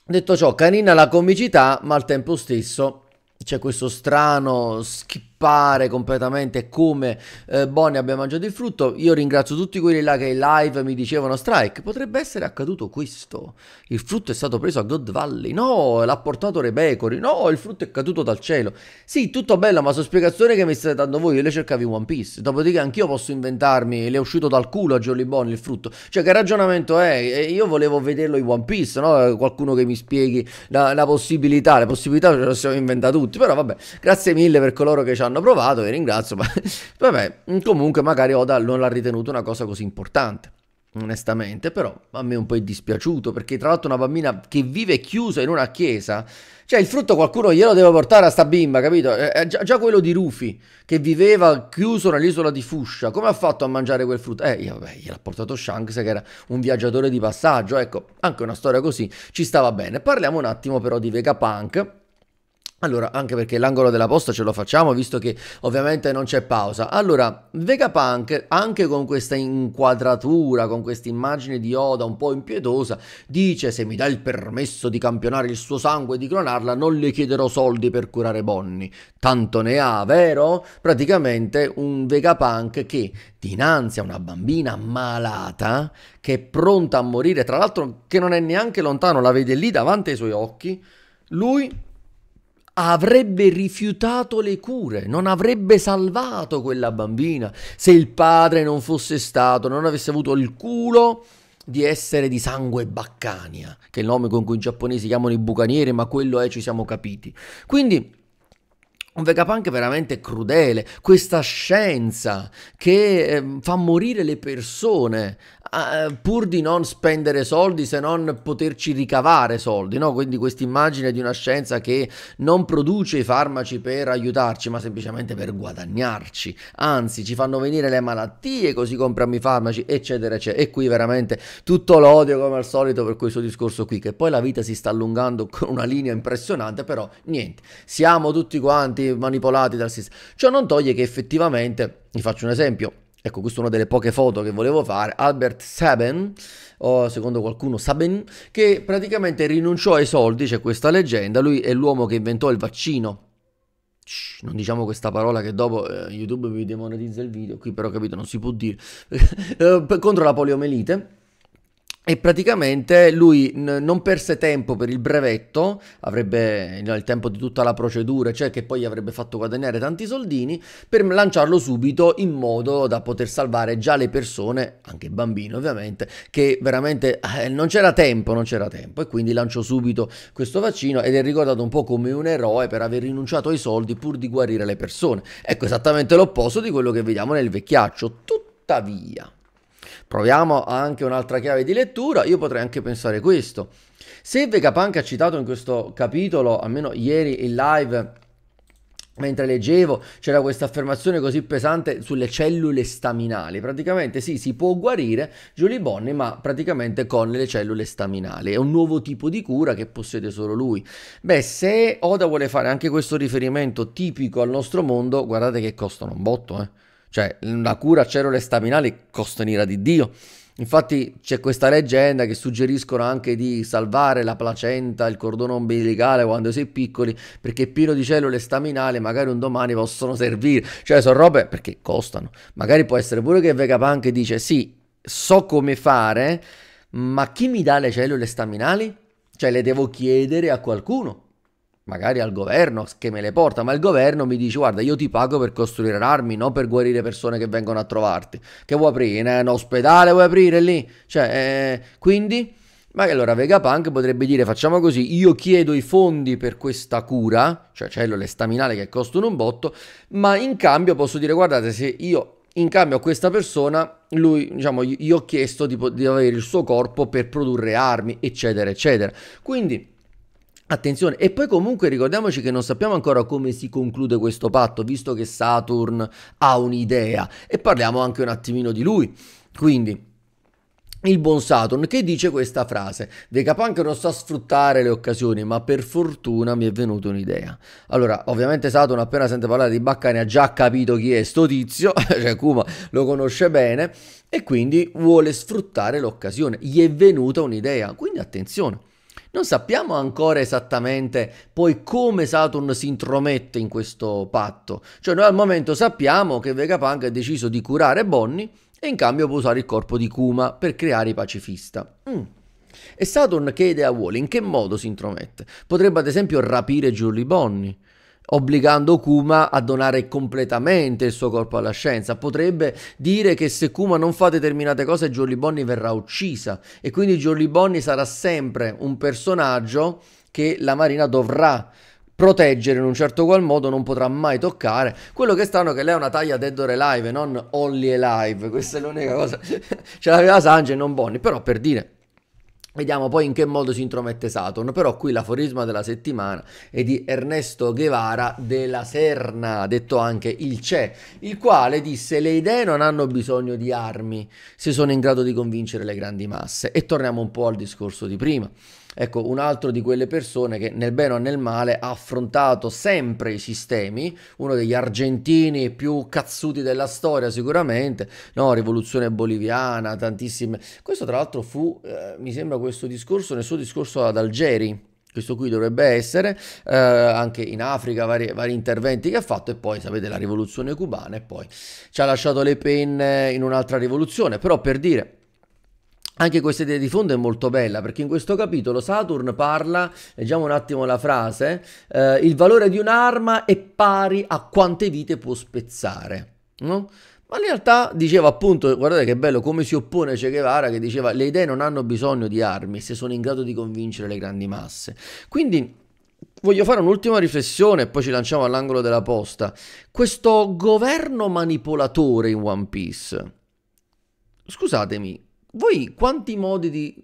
detto ciò, carina la comicità, ma al tempo stesso c'è questo strano schip spare completamente come eh, Bonnie abbia mangiato il frutto. Io ringrazio tutti quelli là che in live mi dicevano strike. Potrebbe essere accaduto questo. Il frutto è stato preso a God Valley. No, l'ha portato Rebecori. No, il frutto è caduto dal cielo. Sì, tutto bello, ma sono spiegazioni che mi state dando voi. Io le cercavo in One Piece. Dopodiché anch'io posso inventarmi, le è uscito dal culo a Jolly Bonnie il frutto. Cioè, che ragionamento è? Io volevo vederlo in One Piece, no? Qualcuno che mi spieghi la, la possibilità. Le possibilità ce le siamo inventate tutti. Però vabbè, grazie mille per coloro che ci hanno hanno provato, vi ringrazio, ma vabbè, comunque magari Oda non l'ha ritenuto una cosa così importante onestamente, però a me è un po' è dispiaciuto perché tra l'altro una bambina che vive chiusa in una chiesa, cioè il frutto qualcuno glielo deve portare a sta bimba, capito? È eh, eh, già, già quello di Rufy che viveva chiuso nell'isola di Fuscia, come ha fatto a mangiare quel frutto? Eh, io, vabbè, gliel'ha portato Shanks che era un viaggiatore di passaggio, ecco, anche una storia così ci stava bene. Parliamo un attimo però di Vegapunk allora, anche perché l'angolo della posta ce lo facciamo, visto che ovviamente non c'è pausa. Allora, Vegapunk, anche con questa inquadratura, con questa immagine di Oda un po' impietosa, dice se mi dà il permesso di campionare il suo sangue e di clonarla, non le chiederò soldi per curare Bonnie. Tanto ne ha, vero? Praticamente un Vegapunk che dinanzi a una bambina malata, che è pronta a morire, tra l'altro che non è neanche lontano, la vede lì davanti ai suoi occhi, lui avrebbe rifiutato le cure, non avrebbe salvato quella bambina se il padre non fosse stato, non avesse avuto il culo di essere di sangue baccania, che è il nome con cui i giapponesi chiamano i bucanieri, ma quello è, ci siamo capiti. Quindi un vegapunk veramente crudele, questa scienza che eh, fa morire le persone uh, pur di non spendere soldi se non poterci ricavare soldi, no? Quindi questa immagine di una scienza che non produce i farmaci per aiutarci, ma semplicemente per guadagnarci. Anzi, ci fanno venire le malattie così compriamo i farmaci, eccetera, eccetera. E qui veramente tutto l'odio come al solito per questo discorso qui, che poi la vita si sta allungando con una linea impressionante, però niente, siamo tutti quanti manipolati dal sistema. Ciò non toglie che effettivamente, vi faccio un esempio, Ecco, questa è una delle poche foto che volevo fare. Albert Saben, o secondo qualcuno Saben, che praticamente rinunciò ai soldi, c'è questa leggenda. Lui è l'uomo che inventò il vaccino. Shh, non diciamo questa parola che dopo eh, YouTube vi demonetizza il video. Qui però, capito, non si può dire. Eh, contro la poliomelite e praticamente lui n- non perse tempo per il brevetto, avrebbe no, il tempo di tutta la procedura, cioè che poi gli avrebbe fatto guadagnare tanti soldini, per lanciarlo subito in modo da poter salvare già le persone, anche i bambini ovviamente, che veramente eh, non c'era tempo, non c'era tempo. E quindi lanciò subito questo vaccino ed è ricordato un po' come un eroe per aver rinunciato ai soldi pur di guarire le persone. Ecco esattamente l'opposto di quello che vediamo nel vecchiaccio. Tuttavia... Proviamo anche un'altra chiave di lettura, io potrei anche pensare questo. Se Vegapunk ha citato in questo capitolo, almeno ieri in live, mentre leggevo c'era questa affermazione così pesante sulle cellule staminali praticamente sì si può guarire Julie Bonni ma praticamente con le cellule staminali è un nuovo tipo di cura che possiede solo lui beh se Oda vuole fare anche questo riferimento tipico al nostro mondo guardate che costano un botto eh cioè, una cura cellule staminali costa un'ira di Dio. Infatti c'è questa leggenda che suggeriscono anche di salvare la placenta, il cordone ombelicale quando sei piccoli, perché pieno di cellule staminali magari un domani possono servire. Cioè sono robe perché costano. Magari può essere pure che Vegapunk dice sì, so come fare, ma chi mi dà le cellule staminali? Cioè le devo chiedere a qualcuno magari al governo che me le porta, ma il governo mi dice guarda io ti pago per costruire armi, non per guarire persone che vengono a trovarti. Che vuoi aprire? Un ospedale vuoi aprire lì? Cioè, eh, quindi... Ma allora Vegapunk potrebbe dire facciamo così, io chiedo i fondi per questa cura, cioè cellule staminali che costano un botto, ma in cambio posso dire guardate se io in cambio a questa persona, lui, diciamo, gli ho chiesto di, di avere il suo corpo per produrre armi, eccetera, eccetera. Quindi Attenzione, e poi comunque ricordiamoci che non sappiamo ancora come si conclude questo patto, visto che Saturn ha un'idea e parliamo anche un attimino di lui. Quindi il buon Saturn che dice questa frase: Vegapunk non sa sfruttare le occasioni, ma per fortuna mi è venuta un'idea. Allora, ovviamente Saturn appena sente parlare di Baccani ha già capito chi è sto tizio, cioè Kuma lo conosce bene e quindi vuole sfruttare l'occasione. Gli è venuta un'idea, quindi attenzione. Non sappiamo ancora esattamente poi come Saturn si intromette in questo patto. Cioè noi al momento sappiamo che Vegapunk ha deciso di curare Bonnie e in cambio può usare il corpo di Kuma per creare i pacifista. Mm. E Saturn chiede a Wall in che modo si intromette. Potrebbe ad esempio rapire Julie Bonnie obbligando Kuma a donare completamente il suo corpo alla scienza. Potrebbe dire che se Kuma non fa determinate cose Jolly Bonnie verrà uccisa e quindi Jolly Bonnie sarà sempre un personaggio che la Marina dovrà proteggere in un certo qual modo, non potrà mai toccare. Quello che è strano è che lei ha una taglia dead or alive, non only alive. Questa è l'unica cosa. Ce l'aveva Sanji e non Bonnie, però per dire Vediamo poi in che modo si intromette Saturn, però qui l'aforisma della settimana è di Ernesto Guevara della Serna, detto anche il CE, il quale disse le idee non hanno bisogno di armi se sono in grado di convincere le grandi masse. E torniamo un po' al discorso di prima. Ecco, un altro di quelle persone che nel bene o nel male ha affrontato sempre i sistemi, uno degli argentini più cazzuti della storia sicuramente, no, rivoluzione boliviana, tantissime. Questo tra l'altro fu, eh, mi sembra questo discorso, nel suo discorso ad Algeri, questo qui dovrebbe essere, eh, anche in Africa vari, vari, interventi che ha fatto e poi sapete la rivoluzione cubana e poi ci ha lasciato le penne in un'altra rivoluzione, però per dire anche questa idea di fondo è molto bella perché in questo capitolo Saturn parla, leggiamo un attimo la frase, eh, il valore di un'arma è pari a quante vite può spezzare. No? Ma in realtà diceva appunto, guardate che bello come si oppone Che Guevara che diceva le idee non hanno bisogno di armi se sono in grado di convincere le grandi masse. Quindi voglio fare un'ultima riflessione e poi ci lanciamo all'angolo della posta. Questo governo manipolatore in One Piece, scusatemi, voi quanti modi di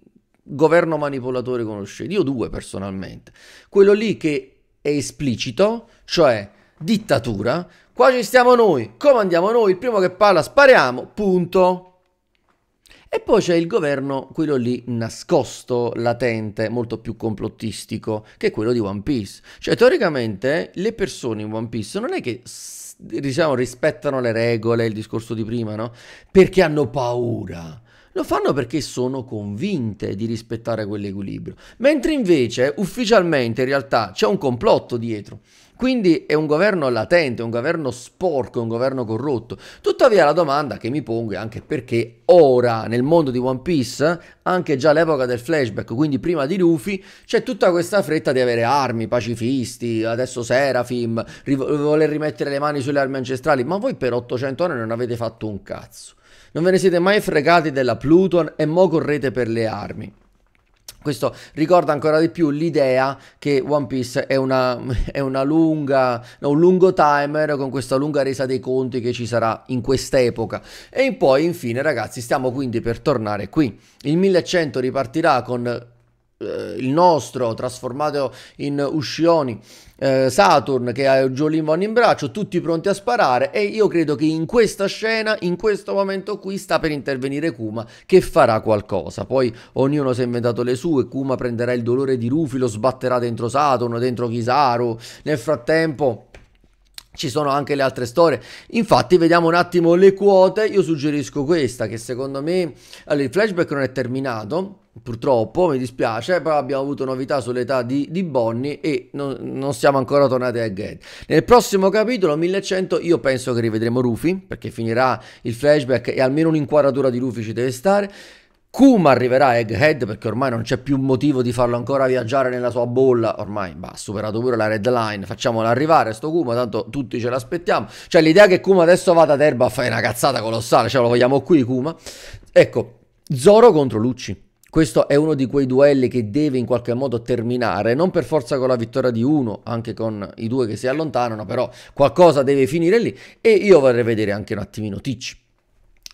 governo manipolatore conoscete? Io due personalmente. Quello lì che è esplicito, cioè dittatura, qua ci stiamo noi, comandiamo noi, il primo che parla spariamo, punto. E poi c'è il governo, quello lì nascosto, latente, molto più complottistico, che è quello di One Piece. Cioè, teoricamente, le persone in One Piece non è che diciamo rispettano le regole, il discorso di prima, no? Perché hanno paura. Lo fanno perché sono convinte di rispettare quell'equilibrio, mentre invece ufficialmente in realtà c'è un complotto dietro. Quindi è un governo latente, un governo sporco, un governo corrotto. Tuttavia la domanda che mi pongo è anche perché ora nel mondo di One Piece, anche già all'epoca del flashback, quindi prima di Luffy, c'è tutta questa fretta di avere armi, pacifisti, adesso Serafim, riv- voler rimettere le mani sulle armi ancestrali, ma voi per 800 anni non avete fatto un cazzo. Non ve ne siete mai fregati della Pluton e mo correte per le armi. Questo ricorda ancora di più l'idea che One Piece è, una, è una lunga, no, un lungo timer con questa lunga resa dei conti che ci sarà in quest'epoca. E poi infine ragazzi stiamo quindi per tornare qui. Il 1100 ripartirà con eh, il nostro trasformato in uscioni eh, Saturn che ha Jolie Von in braccio tutti pronti a sparare e io credo che in questa scena in questo momento qui sta per intervenire Kuma che farà qualcosa poi ognuno si è inventato le sue Kuma prenderà il dolore di Rufy lo sbatterà dentro Saturn dentro Kisaru nel frattempo ci sono anche le altre storie. Infatti, vediamo un attimo le quote. Io suggerisco questa, che secondo me. Allora, il flashback non è terminato Purtroppo, mi dispiace, però abbiamo avuto novità sull'età di, di Bonnie e non, non, siamo ancora tornati a Ged. Nel prossimo capitolo 1100 io penso che rivedremo Rufy, perché finirà il flashback e almeno un'inquadratura di Rufy ci deve stare. Kuma arriverà a Egghead perché ormai non c'è più motivo di farlo ancora viaggiare nella sua bolla, ormai ha superato pure la red line, facciamolo arrivare sto Kuma, tanto tutti ce l'aspettiamo, Cioè l'idea che Kuma adesso vada ad Erba a fare una cazzata colossale, cioè lo vogliamo qui Kuma. Ecco, Zoro contro Lucci questo è uno di quei duelli che deve in qualche modo terminare, non per forza con la vittoria di uno, anche con i due che si allontanano, però qualcosa deve finire lì e io vorrei vedere anche un attimino Ticci.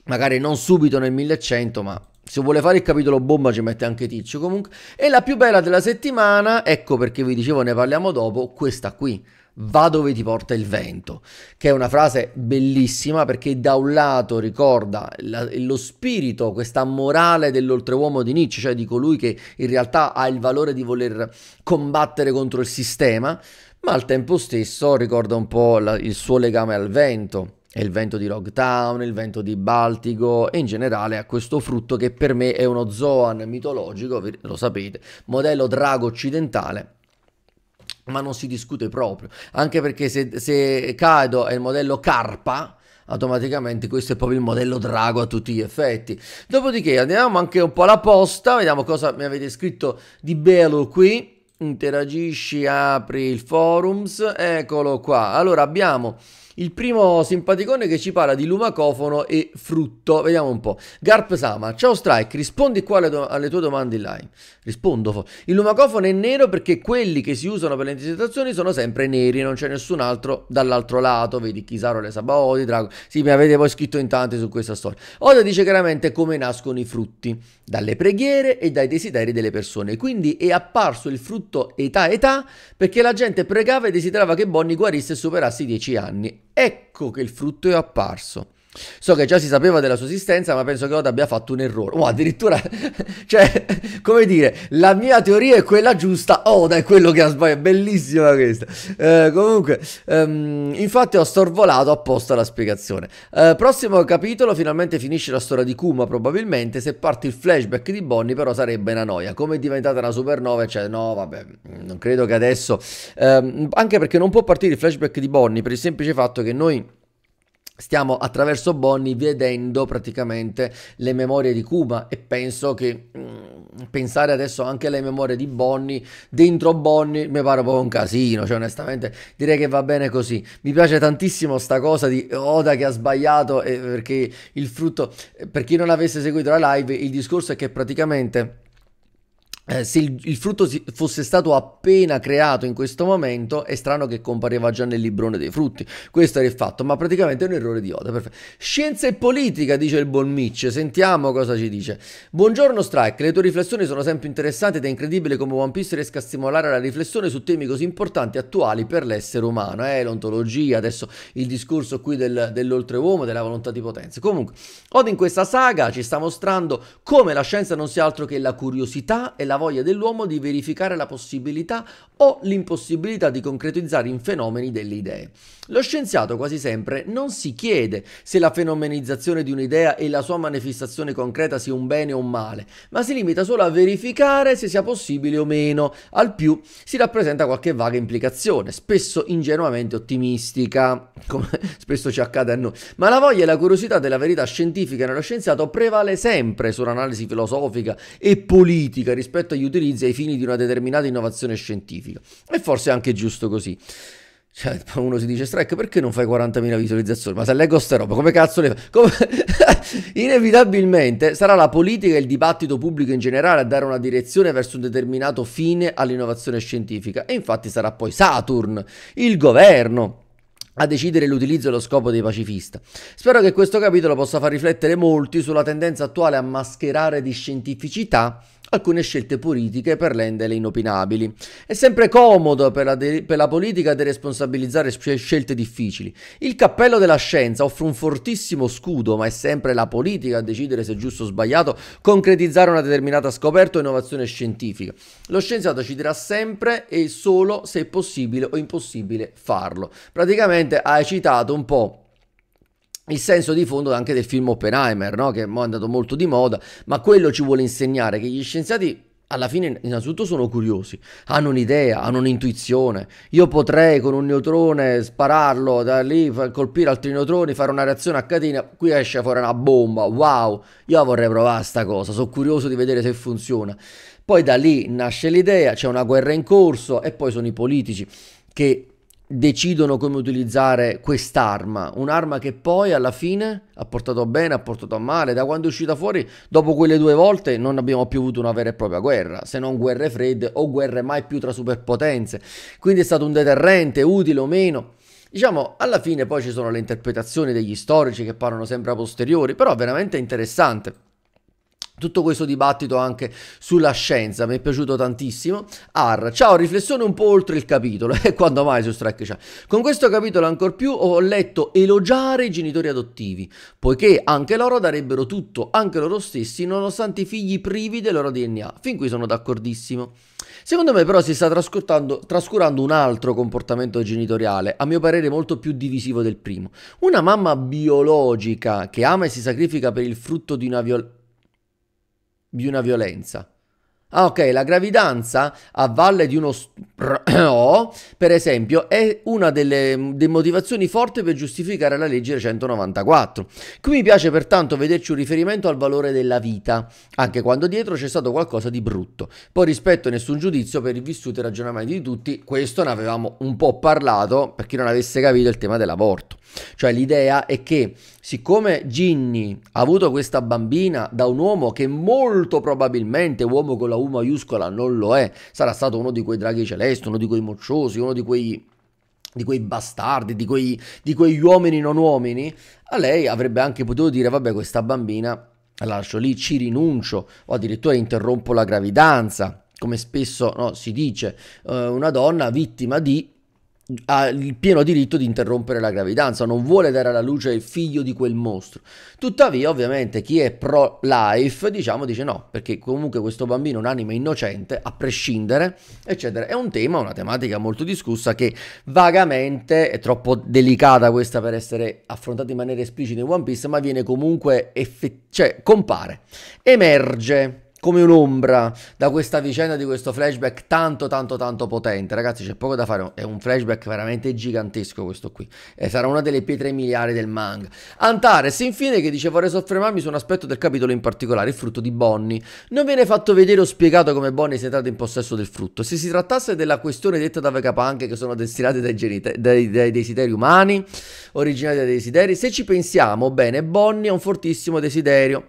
Magari non subito nel 1100, ma se vuole fare il capitolo bomba ci mette anche Ticci comunque. E la più bella della settimana, ecco perché vi dicevo ne parliamo dopo, questa qui va dove ti porta il vento, che è una frase bellissima perché da un lato ricorda la, lo spirito, questa morale dell'oltreuomo di Nietzsche, cioè di colui che in realtà ha il valore di voler combattere contro il sistema, ma al tempo stesso ricorda un po' la, il suo legame al vento. È il vento di Rogtown, il vento di Baltico e in generale a questo frutto che per me è uno zoan mitologico, lo sapete, modello drago occidentale ma non si discute proprio, anche perché se, se Kaido è il modello Carpa, automaticamente questo è proprio il modello drago a tutti gli effetti. Dopodiché andiamo anche un po' alla posta, vediamo cosa mi avete scritto di bello qui. Interagisci, apri il forums, eccolo qua. Allora abbiamo il primo simpaticone che ci parla di lumacofono e frutto. Vediamo un po'. Garp Sama, ciao Strike, rispondi qua alle, do- alle tue domande in live. Rispondo. Il lumacofono è nero perché quelli che si usano per le intercettazioni sono sempre neri, non c'è nessun altro dall'altro lato. Vedi, Chisaro, le Sabaodi, Drago. Sì, mi avete poi scritto in tanti su questa storia. Oda dice chiaramente come nascono i frutti, dalle preghiere e dai desideri delle persone. Quindi è apparso il frutto età età perché la gente pregava e desiderava che Bonnie guarisse e superasse i 10 anni Ecco che il frutto è apparso. So che già si sapeva della sua esistenza, ma penso che Oda abbia fatto un errore. Oh, addirittura, cioè, come dire, la mia teoria è quella giusta, Oda è quello che ha sbagliato. Bellissima questa. Eh, comunque, um, infatti ho sorvolato apposta la spiegazione. Eh, prossimo capitolo, finalmente finisce la storia di Kuma, probabilmente. Se parte il flashback di Bonnie, però sarebbe una noia. Come è diventata una supernova, cioè, no, vabbè, non credo che adesso... Eh, anche perché non può partire il flashback di Bonnie, per il semplice fatto che noi stiamo attraverso Bonni vedendo praticamente le memorie di Cuba e penso che mm, pensare adesso anche alle memorie di Bonni dentro Bonni mi pare proprio un casino cioè onestamente direi che va bene così mi piace tantissimo sta cosa di Oda che ha sbagliato eh, perché il frutto eh, per chi non avesse seguito la live il discorso è che praticamente eh, se il, il frutto si, fosse stato appena creato in questo momento, è strano che compareva già nel librone dei frutti. Questo era il fatto, ma praticamente è un errore di Oda. Perfetto. Scienza e politica, dice il buon Mitch. Sentiamo cosa ci dice. Buongiorno Strike, le tue riflessioni sono sempre interessanti ed è incredibile come One Piece riesca a stimolare la riflessione su temi così importanti e attuali per l'essere umano. Eh, l'ontologia, adesso il discorso qui del, dell'oltreuomo, della volontà di potenza. Comunque, Oda in questa saga ci sta mostrando come la scienza non sia altro che la curiosità e la la voglia dell'uomo di verificare la possibilità o l'impossibilità di concretizzare in fenomeni delle idee. Lo scienziato quasi sempre non si chiede se la fenomenizzazione di un'idea e la sua manifestazione concreta sia un bene o un male, ma si limita solo a verificare se sia possibile o meno, al più si rappresenta qualche vaga implicazione, spesso ingenuamente ottimistica, come spesso ci accade a noi. Ma la voglia e la curiosità della verità scientifica nello scienziato prevale sempre sull'analisi filosofica e politica rispetto agli utilizzi ai fini di una determinata innovazione scientifica. E forse è anche giusto così. Cioè, uno si dice, Strike, perché non fai 40.000 visualizzazioni? Ma se leggo ste roba, come cazzo le fa? Come... Inevitabilmente sarà la politica e il dibattito pubblico in generale a dare una direzione verso un determinato fine all'innovazione scientifica. E infatti sarà poi Saturn, il governo, a decidere l'utilizzo e lo scopo dei pacifista. Spero che questo capitolo possa far riflettere molti sulla tendenza attuale a mascherare di scientificità alcune scelte politiche per renderle inopinabili. È sempre comodo per la, de- per la politica deresponsabilizzare sc- scelte difficili. Il cappello della scienza offre un fortissimo scudo, ma è sempre la politica a decidere se è giusto o sbagliato concretizzare una determinata scoperta o innovazione scientifica. Lo scienziato ci dirà sempre e solo se è possibile o impossibile farlo. Praticamente hai citato un po' il senso di fondo anche del film Oppenheimer, no? che è andato molto di moda, ma quello ci vuole insegnare che gli scienziati alla fine innanzitutto sono curiosi, hanno un'idea, hanno un'intuizione. Io potrei con un neutrone spararlo da lì, colpire altri neutroni, fare una reazione a catena, qui esce fuori una bomba, wow, io vorrei provare questa cosa, sono curioso di vedere se funziona. Poi da lì nasce l'idea, c'è una guerra in corso e poi sono i politici che decidono come utilizzare quest'arma, un'arma che poi alla fine ha portato bene, ha portato a male, da quando è uscita fuori, dopo quelle due volte non abbiamo più avuto una vera e propria guerra, se non guerre fredde o guerre mai più tra superpotenze, quindi è stato un deterrente, utile o meno. Diciamo, alla fine poi ci sono le interpretazioni degli storici che parlano sempre a posteriori, però è veramente interessante tutto questo dibattito anche sulla scienza mi è piaciuto tantissimo. Ar, ciao, riflessione un po' oltre il capitolo, e quando mai su Strike c'è. Con questo capitolo ancor più ho letto elogiare i genitori adottivi, poiché anche loro darebbero tutto, anche loro stessi, nonostante i figli privi del loro DNA. Fin qui sono d'accordissimo. Secondo me però si sta trascurando un altro comportamento genitoriale, a mio parere molto più divisivo del primo. Una mamma biologica che ama e si sacrifica per il frutto di una violenza di una violenza. Ah, ok, la gravidanza a valle di uno stupro, per esempio, è una delle, mm, delle motivazioni forti per giustificare la legge 194. Qui mi piace pertanto vederci un riferimento al valore della vita, anche quando dietro c'è stato qualcosa di brutto. Poi rispetto a nessun giudizio per i vissuti e ragionamenti di tutti, questo ne avevamo un po' parlato, per chi non avesse capito il tema dell'aborto. Cioè l'idea è che siccome Ginny ha avuto questa bambina da un uomo che molto probabilmente uomo con la U maiuscola non lo è, sarà stato uno di quei draghi celesti, uno di quei mocciosi, uno di quei di quei bastardi, di, quei, di quegli uomini non uomini, a lei avrebbe anche potuto dire, vabbè, questa bambina la lascio lì, ci rinuncio o addirittura interrompo la gravidanza, come spesso no, si dice, eh, una donna vittima di ha il pieno diritto di interrompere la gravidanza, non vuole dare alla luce il figlio di quel mostro. Tuttavia, ovviamente, chi è pro-life, diciamo, dice no, perché comunque questo bambino è un'anima innocente, a prescindere, eccetera. È un tema, una tematica molto discussa che vagamente è troppo delicata questa per essere affrontata in maniera esplicita in One Piece, ma viene comunque, effe- cioè, compare, emerge come un'ombra da questa vicenda di questo flashback tanto tanto tanto potente. Ragazzi, c'è poco da fare, è un flashback veramente gigantesco questo qui. E sarà una delle pietre miliari del manga. Antares, infine, che dice vorrei soffermarmi su un aspetto del capitolo in particolare, il frutto di Bonnie. Non viene fatto vedere o spiegato come Bonnie sia entrata in possesso del frutto. Se si trattasse della questione detta da Vegapunk che sono destinate dai, genita- dai, dai desideri umani, originati dai desideri, se ci pensiamo bene, Bonnie ha un fortissimo desiderio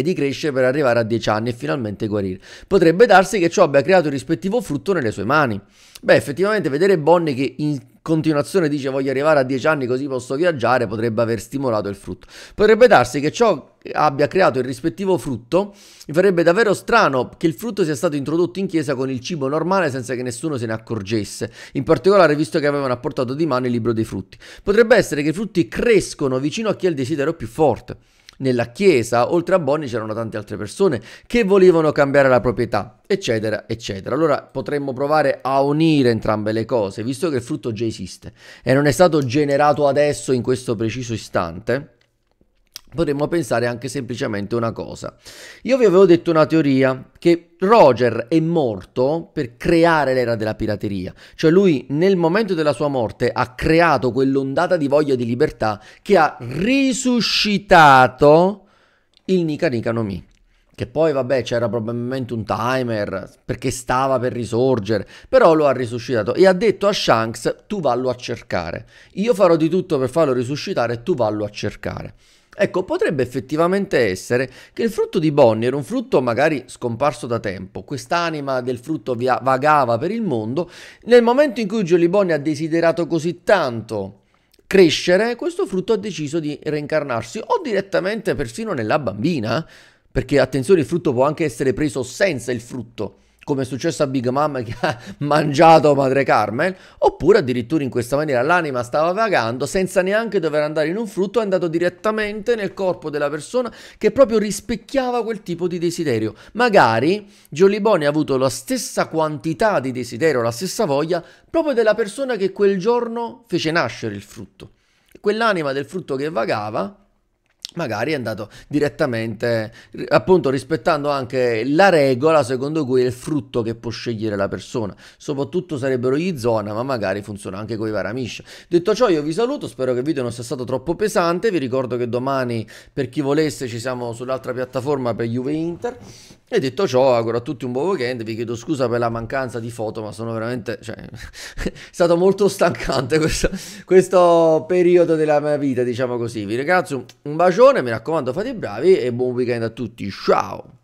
che crescere per arrivare a 10 anni e finalmente guarire. Potrebbe darsi che ciò abbia creato il rispettivo frutto nelle sue mani. Beh, effettivamente vedere Bonnie che in continuazione dice voglio arrivare a 10 anni così posso viaggiare potrebbe aver stimolato il frutto. Potrebbe darsi che ciò abbia creato il rispettivo frutto, mi farebbe davvero strano che il frutto sia stato introdotto in chiesa con il cibo normale senza che nessuno se ne accorgesse, in particolare visto che avevano apportato di mano il libro dei frutti. Potrebbe essere che i frutti crescono vicino a chi ha il desiderio più forte nella chiesa, oltre a Bonnie c'erano tante altre persone che volevano cambiare la proprietà, eccetera, eccetera. Allora potremmo provare a unire entrambe le cose, visto che il frutto già esiste e non è stato generato adesso in questo preciso istante potremmo pensare anche semplicemente una cosa. Io vi avevo detto una teoria che Roger è morto per creare l'era della pirateria, cioè lui nel momento della sua morte ha creato quell'ondata di voglia di libertà che ha risuscitato il Nika Nika no Mi. Che poi vabbè c'era probabilmente un timer perché stava per risorgere, però lo ha risuscitato e ha detto a Shanks tu vallo a cercare, io farò di tutto per farlo risuscitare, tu vallo a cercare. Ecco, potrebbe effettivamente essere che il frutto di Bonnie era un frutto magari scomparso da tempo, quest'anima del frutto via- vagava per il mondo, nel momento in cui Jolly Bonnie ha desiderato così tanto crescere, questo frutto ha deciso di reincarnarsi o direttamente persino nella bambina, perché attenzione il frutto può anche essere preso senza il frutto, come è successo a Big Mom che ha mangiato Madre Carmel, oppure addirittura in questa maniera l'anima stava vagando senza neanche dover andare in un frutto, è andato direttamente nel corpo della persona che proprio rispecchiava quel tipo di desiderio. Magari Jolly Bonnie ha avuto la stessa quantità di desiderio, la stessa voglia proprio della persona che quel giorno fece nascere il frutto. Quell'anima del frutto che vagava magari è andato direttamente, appunto rispettando anche la regola secondo cui è il frutto che può scegliere la persona. Soprattutto sarebbero gli zona, ma magari funziona anche con i varamish Detto ciò, io vi saluto, spero che il video non sia stato troppo pesante. Vi ricordo che domani, per chi volesse, ci siamo sull'altra piattaforma per Juve Inter. E detto ciò, auguro a tutti un buon weekend, vi chiedo scusa per la mancanza di foto, ma sono veramente... Cioè, è stato molto stancante questo, questo, periodo della mia vita, diciamo così. Vi ringrazio, un bacione, mi raccomando fate i bravi e buon weekend a tutti, ciao!